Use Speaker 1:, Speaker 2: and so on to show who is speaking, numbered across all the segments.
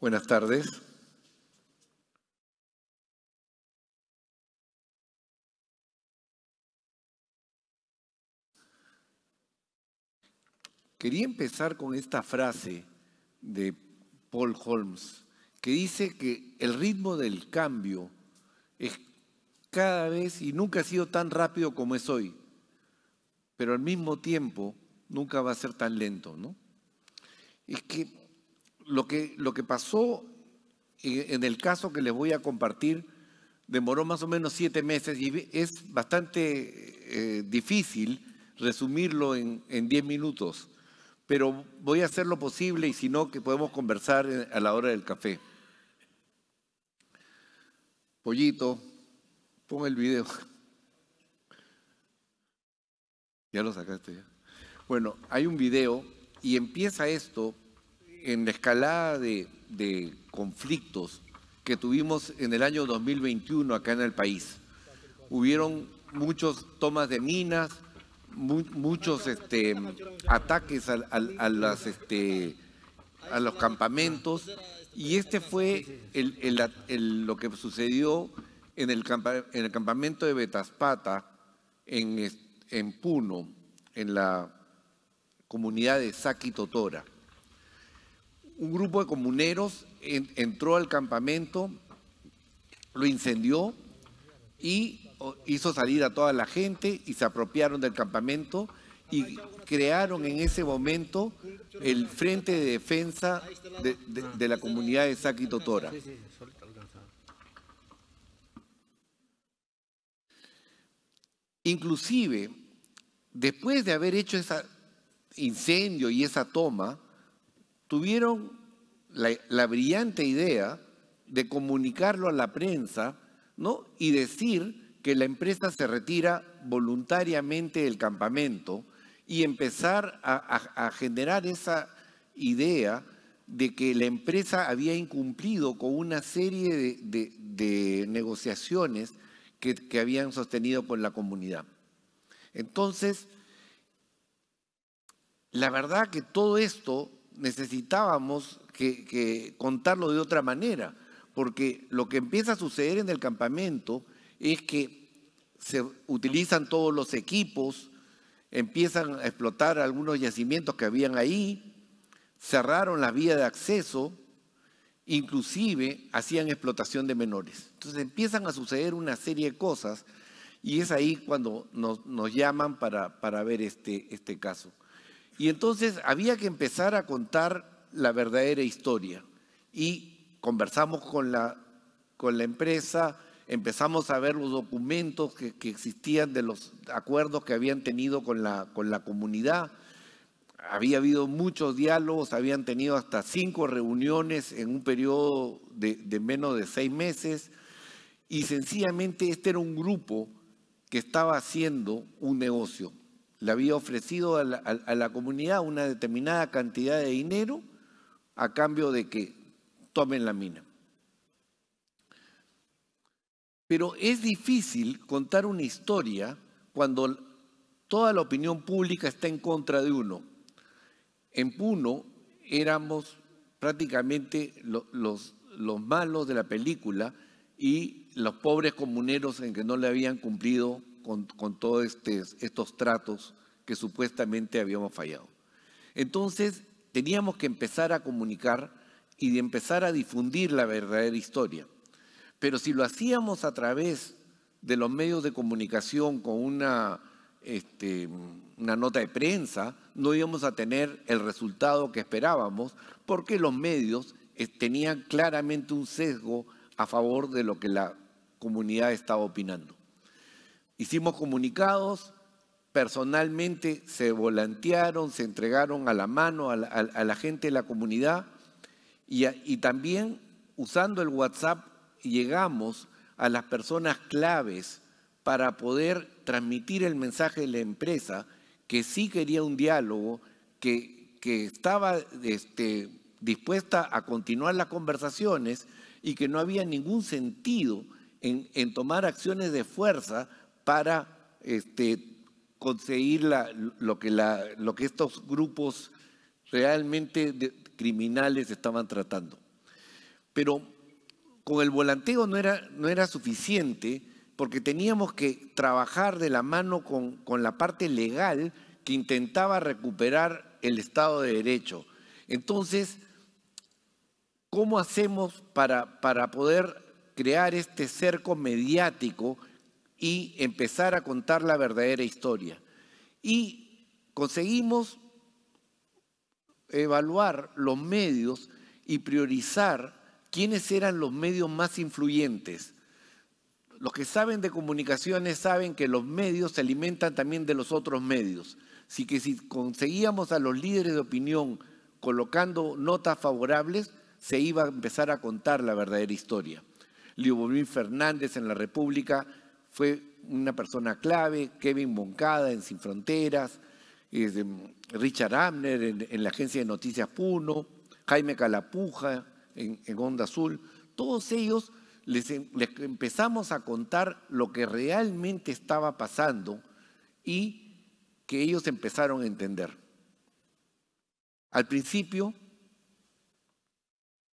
Speaker 1: Buenas tardes. Quería empezar con esta frase de Paul Holmes, que dice que el ritmo del cambio es cada vez y nunca ha sido tan rápido como es hoy, pero al mismo tiempo nunca va a ser tan lento, ¿no? Es que lo que, lo que pasó eh, en el caso que les voy a compartir demoró más o menos siete meses y es bastante eh, difícil resumirlo en, en diez minutos, pero voy a hacer lo posible y si no, que podemos conversar eh, a la hora del café. Pollito, pon el video. Ya lo sacaste Bueno, hay un video y empieza esto en la escalada de, conflictos que tuvimos en el año 2021 acá en el país. Hubieron muchas tomas de minas, muchos este, ataques este, a, los campamentos y este fue lo que sucedió en el, campamento de Betaspata en, en Puno, en la comunidad de Saki Totora un grupo de comuneros entró al campamento, lo incendió y hizo salir a toda la gente y se apropiaron del campamento y crearon en ese momento el Frente de Defensa de, la comunidad de Sáquito Tora. Inclusive, después de haber hecho ese incendio y esa toma, tuvieron la, brillante idea de comunicarlo a la prensa ¿no? y decir que la empresa se retira voluntariamente del campamento y empezar a, generar esa idea de que la empresa había incumplido con una serie de, negociaciones que, habían sostenido con la comunidad. Entonces, la verdad que todo esto necesitábamos que, contarlo de otra manera, porque lo que empieza a suceder en el campamento es que se utilizan todos los equipos, empiezan a explotar algunos yacimientos que habían ahí, cerraron las vías de acceso, inclusive hacían explotación de menores. Entonces empiezan a suceder una serie de cosas y es ahí cuando nos, nos llaman para, para ver este, este caso. Y entonces había que empezar a contar la verdadera historia. Y conversamos con la, con la empresa, empezamos a ver los documentos que, existían de los acuerdos que habían tenido con la, comunidad. Había habido muchos diálogos, habían tenido hasta cinco reuniones en un periodo de menos de seis meses. Y sencillamente este era un grupo que estaba haciendo un negocio le había ofrecido a la, comunidad una determinada cantidad de dinero a cambio de que tomen la mina. Pero es difícil contar una historia cuando toda la opinión pública está en contra de uno. En Puno éramos prácticamente los, los malos de la película y los pobres comuneros en que no le habían cumplido con, todos estos tratos que supuestamente habíamos fallado. Entonces teníamos que empezar a comunicar y de empezar a difundir la verdadera historia. Pero si lo hacíamos a través de los medios de comunicación con una, este, una nota de prensa, no íbamos a tener el resultado que esperábamos porque los medios eh, tenían claramente un sesgo a favor de lo que la comunidad estaba opinando. Hicimos comunicados, personalmente se volantearon, se entregaron a la mano a la, gente de la comunidad y, también usando el WhatsApp llegamos a las personas claves para poder transmitir el mensaje de la empresa que sí quería un diálogo, que, que estaba este, dispuesta a continuar las conversaciones y que no había ningún sentido en tomar acciones de fuerza para este, conseguir lo, que estos grupos realmente criminales estaban tratando. Pero con el volanteo no era, no era suficiente porque teníamos que trabajar de la mano con, la parte legal que intentaba recuperar el Estado de Derecho. Entonces, ¿cómo hacemos para, para poder crear este cerco mediático y empezar a contar la verdadera historia. Y conseguimos evaluar los medios y priorizar quiénes eran los medios más influyentes. Los que saben de comunicaciones saben que los medios se alimentan también de los otros medios. Así que si conseguíamos a los líderes de opinión colocando notas favorables, se iba a empezar a contar la verdadera historia. Liubomín Fernández en la República fue una persona clave, Kevin Moncada en Sin Fronteras, Richard Amner en, la agencia de noticias Puno, Jaime Calapuja en, Onda Azul, todos ellos em, les, empezamos a contar lo que realmente estaba pasando y que ellos empezaron a entender. Al principio,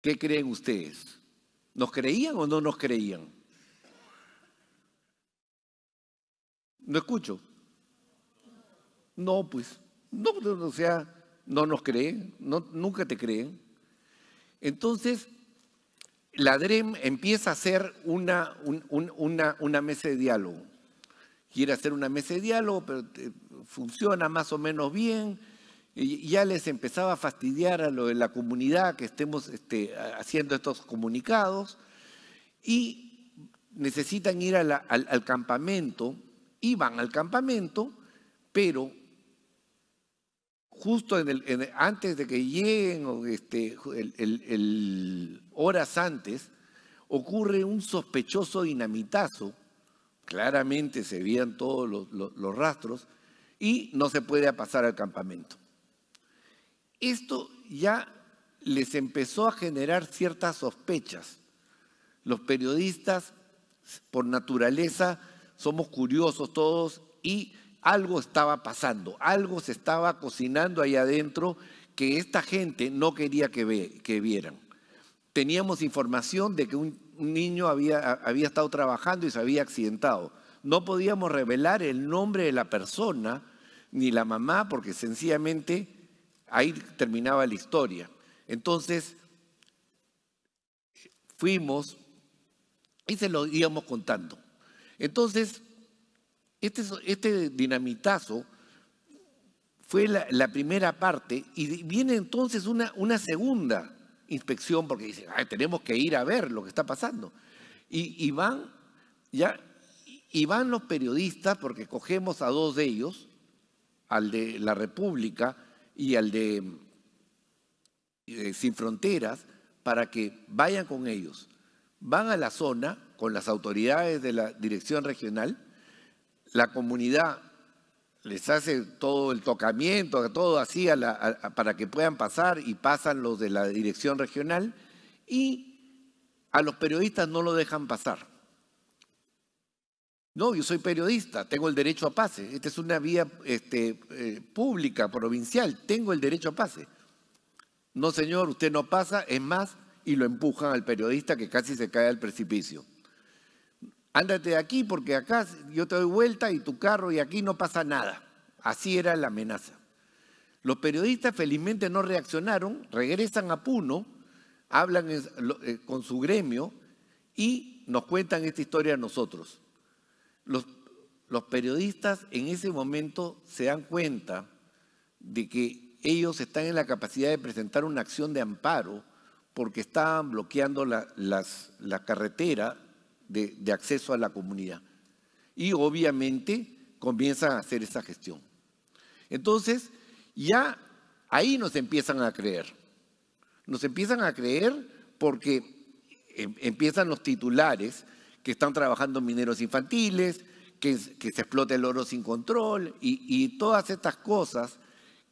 Speaker 1: ¿qué creen ustedes? ¿Nos creían o no nos creían? No escucho. No, pues, no, sea, no nos creen, nunca te creen. Entonces, la DREM empieza a hacer una, una, mesa de diálogo. Quiere hacer una mesa de diálogo, pero funciona más o menos bien. Y ya les empezaba a fastidiar a lo de la comunidad que estemos este, haciendo estos comunicados. Y necesitan ir al campamento iban al campamento, pero justo antes de que lleguen, este, horas antes, ocurre un sospechoso dinamitazo, claramente se veían todos los rastros, y no se puede pasar al campamento. Esto ya les empezó a generar ciertas sospechas. Los periodistas, por naturaleza, somos curiosos todos y algo estaba pasando, algo se estaba cocinando ahí adentro que esta gente no quería que, que vieran. Teníamos información de que un, niño había, había estado trabajando y se había accidentado. No podíamos revelar el nombre de la persona ni la mamá porque sencillamente ahí terminaba la historia. Entonces, fuimos y se lo íbamos contando. Entonces, este, este, dinamitazo fue la, primera parte y viene entonces una, segunda inspección porque dicen, tenemos que ir a ver lo que está pasando. Y, van, ya, y van los periodistas porque cogemos a dos de ellos, al de La República y al de eh, Sin Fronteras, para que vayan con ellos van a la zona con las autoridades de la dirección regional, la comunidad les hace todo el tocamiento, todo así para que puedan pasar y pasan los de la dirección regional y a los periodistas no lo dejan pasar. No, yo soy periodista, tengo el derecho a pase. Esta es una vía este, eh, pública, provincial, tengo el derecho a pase. No, señor, usted no pasa. Es más, y lo empujan al periodista que casi se cae al precipicio. Ándate de aquí porque acá yo te doy vuelta y tu carro y aquí no pasa nada. Así era la amenaza. Los periodistas felizmente no reaccionaron, regresan a Puno, hablan eh, con su gremio y nos cuentan esta historia a nosotros. Los, los periodistas en ese momento se dan cuenta de que ellos están en la capacidad de presentar una acción de amparo porque estaban bloqueando la, carretera de, acceso a la comunidad. Y obviamente comienzan a hacer esa gestión. Entonces, ya ahí nos empiezan a creer. Nos empiezan a creer porque em, empiezan los titulares que están trabajando mineros infantiles, que, se explota el oro sin control y, y, todas estas cosas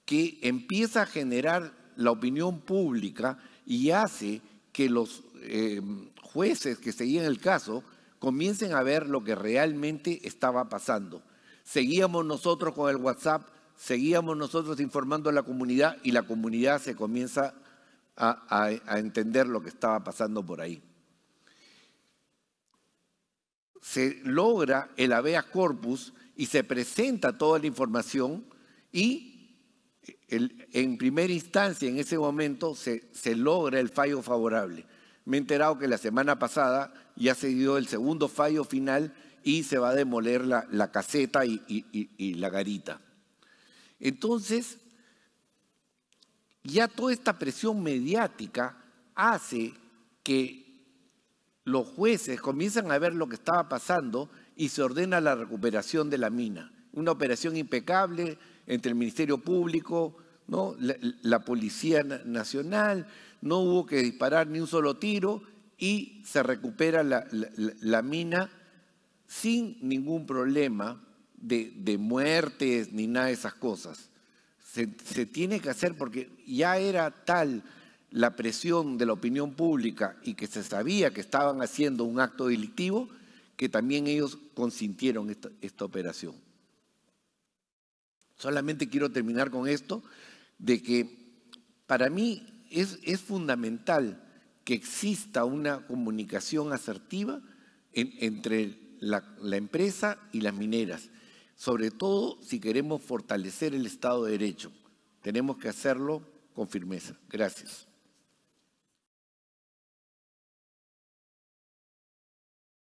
Speaker 1: que empieza a generar la opinión pública y hace que los em, jueces que seguían el caso comiencen a ver lo que realmente estaba pasando. Seguíamos nosotros con el WhatsApp, seguíamos nosotros informando a la comunidad y la comunidad se comienza a, a entender lo que estaba pasando por ahí. Se logra el habeas corpus y se presenta toda la información y en primera instancia, en ese momento, se, logra el fallo favorable. Me he enterado que la semana pasada ya se dio el segundo fallo final y se va a demoler la, caseta y, y la garita. Entonces, ya toda esta presión mediática hace que los jueces comienzan a ver lo que estaba pasando y se ordena la recuperación de la mina. Una operación impecable, entre el Ministerio Público, ¿no? la, Policía Nacional, no hubo que disparar ni un solo tiro y se recupera la, mina sin ningún problema de, muertes ni nada de esas cosas. Se, tiene que hacer porque ya era tal la presión de la opinión pública y que se sabía que estaban haciendo un acto delictivo, que también ellos consintieron esta operación. Solamente quiero terminar con esto, de que para mí es, fundamental que exista una comunicación asertiva entre la empresa y las mineras, sobre todo si queremos fortalecer el Estado de Derecho. Tenemos que hacerlo con firmeza. Gracias.